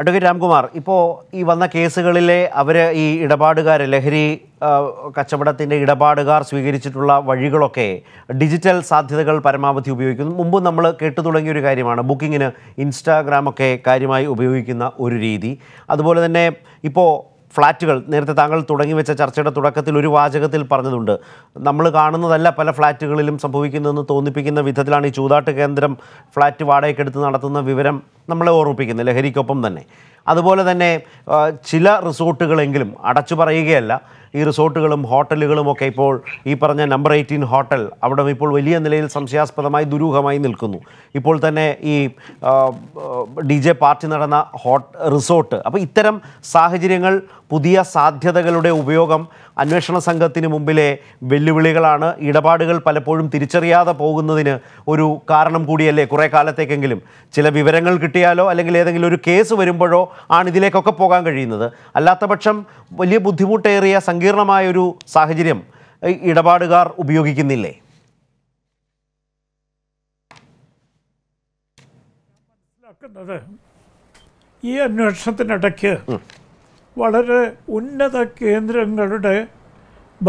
advocate Ramkumar ഇപ്പോൾ ഈ വന്ന കേസുകളിലെ അവർ ഈ ഇടപാടുകാർ ലഹരി കച്ചവടത്തിൻ്റെ ഇടപാടുകാർ സ്വീകരിച്ചിട്ടുള്ള വഴികളൊക്കെ ഡിജിറ്റൽ സാധ്യതകൾ പരമാവധി ഉപയോഗിക്കുന്നു മുമ്പ് നമ്മൾ കേട്ടു തുടങ്ങിയ ഒരു കാര്യമാണ് ബുക്കിങ്ങിന് ഇൻസ്റ്റാഗ്രാമൊക്കെ കാര്യമായി ഉപയോഗിക്കുന്ന ഒരു രീതി അതുപോലെ തന്നെ ഇപ്പോൾ ഫ്ലാറ്റുകൾ നേരത്തെ താങ്കൾ തുടങ്ങി വെച്ച ചർച്ചയുടെ തുടക്കത്തിൽ ഒരു വാചകത്തിൽ പറഞ്ഞതുണ്ട് നമ്മൾ കാണുന്നതല്ല പല ഫ്ലാറ്റുകളിലും സംഭവിക്കുന്നതെന്ന് തോന്നിപ്പിക്കുന്ന വിധത്തിലാണ് ഈ ചൂതാട്ട് കേന്ദ്രം ഫ്ലാറ്റ് വാടകയ്ക്കെടുത്ത് നടത്തുന്ന വിവരം നമ്മളെ ഓർമ്മിപ്പിക്കുന്നത് ലഹരിക്കൊപ്പം തന്നെ അതുപോലെ തന്നെ ചില റിസോർട്ടുകളെങ്കിലും അടച്ചു പറയുകയല്ല ഈ റിസോർട്ടുകളും ഹോട്ടലുകളും ഒക്കെ ഇപ്പോൾ ഈ പറഞ്ഞ നമ്പർ എയ്റ്റീൻ ഹോട്ടൽ അവിടെ ഇപ്പോൾ വലിയ നിലയിൽ സംശയാസ്പദമായി ദുരൂഹമായി നിൽക്കുന്നു ഇപ്പോൾ തന്നെ ഈ ഡി ജെ പാർട്ടി നടന്ന ഹോട്ട് റിസോർട്ട് അപ്പോൾ ഇത്തരം സാഹചര്യങ്ങൾ പുതിയ സാധ്യതകളുടെ ഉപയോഗം അന്വേഷണ സംഘത്തിന് മുമ്പിലെ വെല്ലുവിളികളാണ് ഇടപാടുകൾ പലപ്പോഴും തിരിച്ചറിയാതെ പോകുന്നതിന് ഒരു കാരണം കൂടിയല്ലേ കുറേ കാലത്തേക്കെങ്കിലും ചില വിവരങ്ങൾ കിട്ടിയാലോ അല്ലെങ്കിൽ ഏതെങ്കിലും ഒരു കേസ് വരുമ്പോഴോ ആണ് ഇതിലേക്കൊക്കെ പോകാൻ കഴിയുന്നത് അല്ലാത്ത വലിയ ബുദ്ധിമുട്ടേറിയ സംഖ്യ ഒരു സാഹചര്യം ഇടപാടുകാർ ഉപയോഗിക്കുന്നില്ലേ ഈ അന്വേഷണത്തിനിടയ്ക്ക് വളരെ ഉന്നത കേന്ദ്രങ്ങളുടെ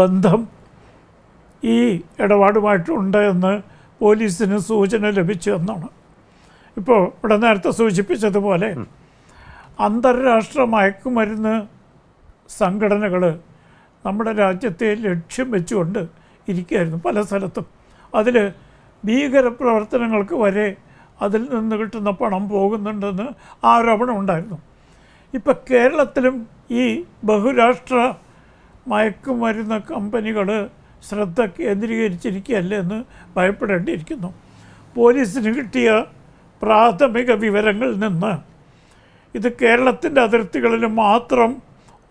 ബന്ധം ഈ ഇടപാടുമായിട്ടുണ്ട് എന്ന് പോലീസിന് സൂചന ലഭിച്ചു എന്നാണ് ഇപ്പോൾ ഇവിടെ നേരത്തെ സൂചിപ്പിച്ചതുപോലെ അന്താരാഷ്ട്ര മയക്കുമരുന്ന് സംഘടനകൾ നമ്മുടെ രാജ്യത്തെ ലക്ഷ്യം വെച്ചുകൊണ്ട് ഇരിക്കുകയായിരുന്നു പല സ്ഥലത്തും അതിൽ ഭീകര പ്രവർത്തനങ്ങൾക്ക് വരെ അതിൽ നിന്ന് കിട്ടുന്ന പണം പോകുന്നുണ്ടെന്ന് ആരോപണം ഉണ്ടായിരുന്നു ഇപ്പം കേരളത്തിലും ഈ ബഹുരാഷ്ട്ര മയക്കുമരുന്ന കമ്പനികൾ ശ്രദ്ധ കേന്ദ്രീകരിച്ചിരിക്കുകയല്ലേ എന്ന് ഭയപ്പെടേണ്ടിയിരിക്കുന്നു പോലീസിന് കിട്ടിയ പ്രാഥമിക വിവരങ്ങളിൽ നിന്ന് ഇത് കേരളത്തിൻ്റെ അതിർത്തികളിൽ മാത്രം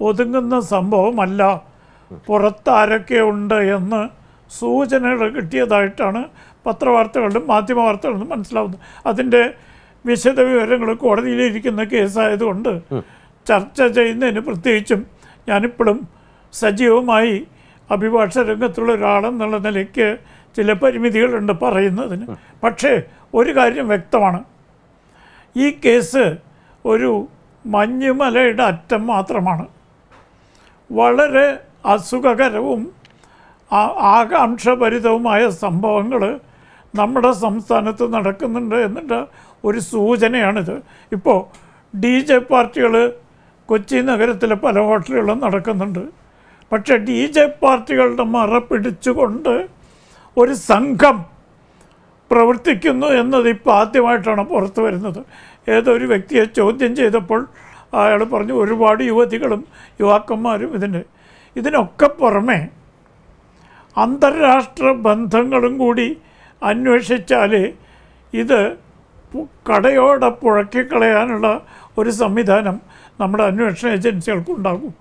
ഒതുങ്ങുന്ന സംഭവമല്ല പുറത്താരൊക്കെ ഉണ്ട് എന്ന് സൂചനകൾ കിട്ടിയതായിട്ടാണ് പത്രവാർത്തകളിലും വാർത്തകളിലും മനസ്സിലാവുന്നത് അതിൻ്റെ വിശദ വിവരങ്ങൾ കോടതിയിലിരിക്കുന്ന കേസായതുകൊണ്ട് ചർച്ച ചെയ്യുന്നതിന് പ്രത്യേകിച്ചും ഞാനിപ്പോഴും സജീവമായി അഭിഭാഷ രംഗത്തുള്ള ഒരാളെന്നുള്ള നിലയ്ക്ക് ചില പരിമിതികളുണ്ട് പറയുന്നതിന് പക്ഷേ ഒരു കാര്യം വ്യക്തമാണ് ഈ കേസ് ഒരു മഞ്ഞുമലയുടെ അറ്റം മാത്രമാണ് വളരെ അസുഖകരവും ആകാംക്ഷഭരിതവുമായ സംഭവങ്ങൾ നമ്മുടെ സംസ്ഥാനത്ത് നടക്കുന്നുണ്ട് എന്നിട്ട് ഒരു സൂചനയാണിത് ഇപ്പോൾ ഡി ജെ പാർട്ടികൾ കൊച്ചി നഗരത്തിലെ പല ഹോട്ടലുകളും നടക്കുന്നുണ്ട് പക്ഷേ ഡി ജെ പാർട്ടികളുടെ മറ പിടിച്ചുകൊണ്ട് ഒരു സംഘം പ്രവർത്തിക്കുന്നു എന്നത് ഇപ്പോൾ ആദ്യമായിട്ടാണ് പുറത്തു വരുന്നത് ഏതൊരു വ്യക്തിയെ ചോദ്യം ചെയ്തപ്പോൾ അയാൾ പറഞ്ഞു ഒരുപാട് യുവതികളും യുവാക്കന്മാരും ഇതിൻ്റെ ഇതിനൊക്കെ പുറമെ അന്താരാഷ്ട്ര ബന്ധങ്ങളും കൂടി അന്വേഷിച്ചാൽ ഇത് കടയോടെ പുഴക്കിക്കളയാനുള്ള ഒരു സംവിധാനം നമ്മുടെ അന്വേഷണ ഏജൻസികൾക്കുണ്ടാകും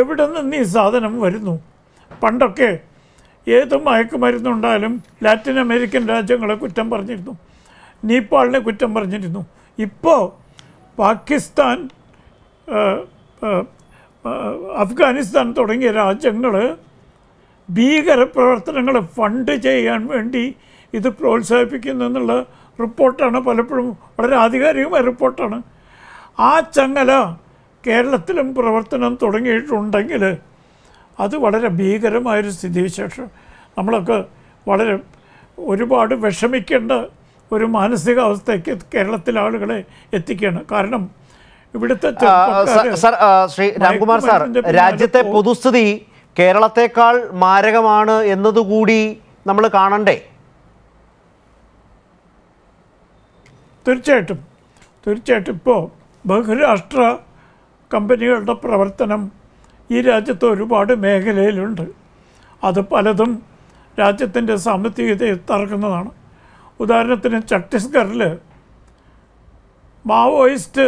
എവിടെ നിന്ന് ഈ സാധനം വരുന്നു പണ്ടൊക്കെ ഏത് മയക്കുമരുന്നുണ്ടായാലും ലാറ്റിൻ അമേരിക്കൻ രാജ്യങ്ങളെ കുറ്റം പറഞ്ഞിരുന്നു നേപ്പാളിനെ കുറ്റം പറഞ്ഞിരുന്നു ഇപ്പോൾ പാകിസ്ഥാൻ അഫ്ഗാനിസ്ഥാൻ തുടങ്ങിയ രാജ്യങ്ങൾ ഭീകര പ്രവർത്തനങ്ങൾ ഫണ്ട് ചെയ്യാൻ വേണ്ടി ഇത് പ്രോത്സാഹിപ്പിക്കുന്നു എന്നുള്ള റിപ്പോർട്ടാണ് പലപ്പോഴും വളരെ ആധികാരികമായ റിപ്പോർട്ടാണ് ആ ചങ്ങല കേരളത്തിലും പ്രവർത്തനം തുടങ്ങിയിട്ടുണ്ടെങ്കിൽ അത് വളരെ ഭീകരമായൊരു സ്ഥിതിവിശേഷം നമ്മളൊക്കെ വളരെ ഒരുപാട് വിഷമിക്കേണ്ട ഒരു മാനസികാവസ്ഥയ്ക്ക് കേരളത്തിലെ ആളുകളെ എത്തിക്കുകയാണ് കാരണം ഇവിടുത്തെ സർ ശ്രീ രാംകുമാർ സാർ രാജ്യത്തെ പൊതുസ്ഥിതി കേരളത്തെക്കാൾ മാരകമാണ് എന്നതുകൂടി നമ്മൾ കാണണ്ടേ തീർച്ചയായിട്ടും തീർച്ചയായിട്ടും ഇപ്പോൾ ബഹുരാഷ്ട്ര കമ്പനികളുടെ പ്രവർത്തനം ഈ രാജ്യത്ത് ഒരുപാട് മേഖലയിലുണ്ട് അത് പലതും രാജ്യത്തിൻ്റെ സാമ്പത്തികതയെ തറക്കുന്നതാണ് ഉദാഹരണത്തിന് ഛത്തീസ്ഗറിൽ മാവോയിസ്റ്റ്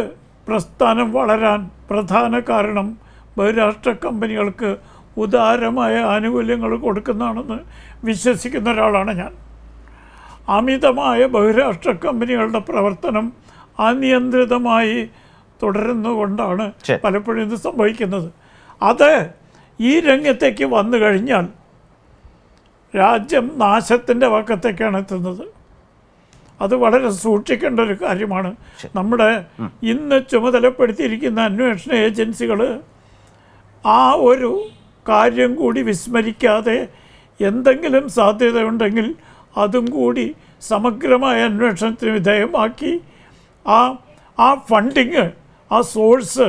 പ്രസ്ഥാനം വളരാൻ പ്രധാന കാരണം ബഹുരാഷ്ട്ര കമ്പനികൾക്ക് ഉദാരമായ ആനുകൂല്യങ്ങൾ കൊടുക്കുന്നതാണെന്ന് വിശ്വസിക്കുന്ന ഒരാളാണ് ഞാൻ അമിതമായ ബഹുരാഷ്ട്ര കമ്പനികളുടെ പ്രവർത്തനം അനിയന്ത്രിതമായി തുടരുന്നുകൊണ്ടാണ് പലപ്പോഴും ഇത് സംഭവിക്കുന്നത് അത് ഈ രംഗത്തേക്ക് വന്നു കഴിഞ്ഞാൽ രാജ്യം നാശത്തിൻ്റെ വക്കത്തേക്കാണ് എത്തുന്നത് അത് വളരെ സൂക്ഷിക്കേണ്ട ഒരു കാര്യമാണ് നമ്മുടെ ഇന്ന് ചുമതലപ്പെടുത്തിയിരിക്കുന്ന അന്വേഷണ ഏജൻസികൾ ആ ഒരു കാര്യം കൂടി വിസ്മരിക്കാതെ എന്തെങ്കിലും സാധ്യതയുണ്ടെങ്കിൽ അതും കൂടി സമഗ്രമായ അന്വേഷണത്തിന് വിധേയമാക്കി ആ ആ ഫണ്ടിങ് ആ സോഴ്സ്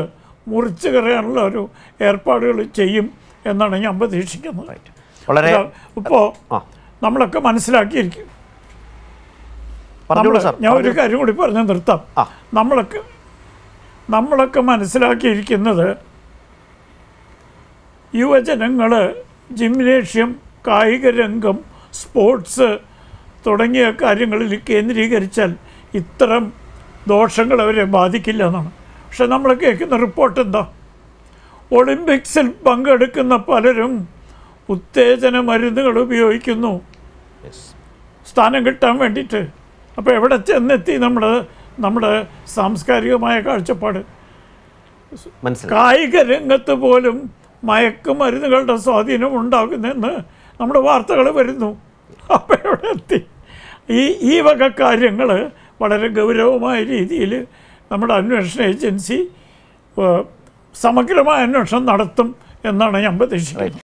മുറിച്ചു കയറാനുള്ള ഒരു ഏർപ്പാടുകൾ ചെയ്യും എന്നാണ് ഞാൻ പ്രതീക്ഷിക്കുന്നത് വളരെ ഇപ്പോൾ നമ്മളൊക്കെ മനസ്സിലാക്കിയിരിക്കും പറഞ്ഞോളൂ സാർ ഞാൻ ഒരു കാര്യം കൂടി പറഞ്ഞ് നിർത്താം നമ്മളൊക്കെ നമ്മളൊക്കെ മനസ്സിലാക്കിയിരിക്കുന്നത് യുവജനങ്ങൾ ജിംനേഷ്യം കായിക രംഗം സ്പോർട്സ് തുടങ്ങിയ കാര്യങ്ങളിൽ കേന്ദ്രീകരിച്ചാൽ ഇത്തരം ദോഷങ്ങൾ അവരെ ബാധിക്കില്ല എന്നാണ് പക്ഷെ നമ്മൾ കേൾക്കുന്ന റിപ്പോർട്ട് എന്താ ഒളിമ്പിക്സിൽ പങ്കെടുക്കുന്ന പലരും ഉത്തേജന മരുന്നുകൾ ഉപയോഗിക്കുന്നു സ്ഥാനം കിട്ടാൻ വേണ്ടിയിട്ട് അപ്പോൾ എവിടെ ചെന്നെത്തി നമ്മൾ നമ്മുടെ സാംസ്കാരികമായ കാഴ്ചപ്പാട് കായിക രംഗത്ത് പോലും മയക്കുമരുന്നുകളുടെ സ്വാധീനം ഉണ്ടാകുന്നെന്ന് നമ്മുടെ വാർത്തകൾ വരുന്നു അപ്പോൾ എവിടെ എത്തി ഈ ഈ വക കാര്യങ്ങൾ വളരെ ഗൗരവമായ രീതിയിൽ നമ്മുടെ അന്വേഷണ ഏജൻസി സമഗ്രമായ അന്വേഷണം നടത്തും എന്നാണ് ഞാൻ പ്രതീക്ഷിക്കുന്നത്